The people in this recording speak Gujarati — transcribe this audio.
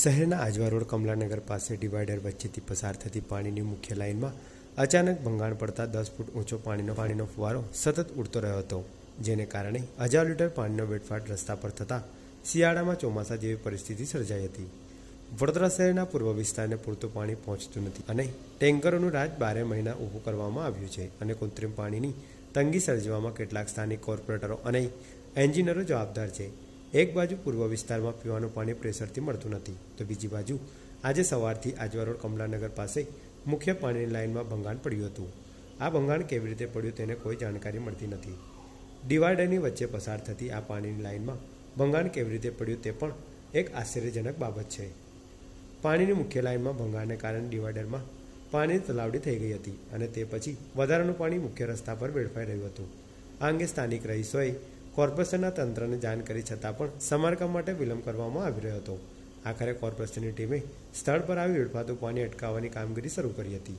શહેરના આજવા રોડ કમલાનગર પાસે ડિવાઈડર વચ્ચેથી પસાર થતી પાણીની મુખ્ય લાઇનમાં અચાનક ભંગાણ પડતા દસ ફૂટ ઊંચો પાણીનો પાણીનો ફુવારો સતત ઉડતો રહ્યો હતો જેને કારણે હજાર લીટર પાણીનો વેડફાટ રસ્તા પર થતાં શિયાળામાં ચોમાસા જેવી પરિસ્થિતિ સર્જાઈ હતી વડોદરા શહેરના પૂર્વ વિસ્તારને પૂરતું પાણી પહોંચતું નથી અને ટેન્કરોનું રાજ બારે મહિના ઊભું કરવામાં આવ્યું છે અને કૃત્રિમ પાણીની તંગી સર્જવામાં કેટલાક સ્થાનિક કોર્પોરેટરો અને એન્જિનિયરો જવાબદાર છે એક બાજુ પૂર્વ વિસ્તારમાં પીવાનું પાણી પ્રેશરથી મળતું નથી તો બીજી બાજુ આજે સવારથી આજવા રોડ કમલાનગર પાસે મુખ્ય પાણીની લાઇનમાં ભંગાણ પડ્યું હતું આ ભંગાણ કેવી રીતે પડ્યું તેને કોઈ જાણકારી મળતી નથી ડિવાઈડરની વચ્ચે પસાર થતી આ પાણીની લાઇનમાં ભંગાણ કેવી રીતે પડ્યું તે પણ એક આશ્ચર્યજનક બાબત છે પાણીની મુખ્ય લાઇનમાં ભંગાણને કારણે ડિવાઈડરમાં પાણીની તલાવડી થઈ ગઈ હતી અને તે પછી વધારાનું પાણી મુખ્ય રસ્તા પર વેડફાઈ રહ્યું હતું આ અંગે સ્થાનિક રહીશોએ કોર્પોરેશનના તંત્રને જાણ કરી છતાં પણ સમારકામ માટે વિલંબ કરવામાં આવી રહ્યો હતો આખરે કોર્પોરેશનની ટીમે સ્થળ પર આવી વેડફાતું પાણી અટકાવવાની કામગીરી શરૂ કરી હતી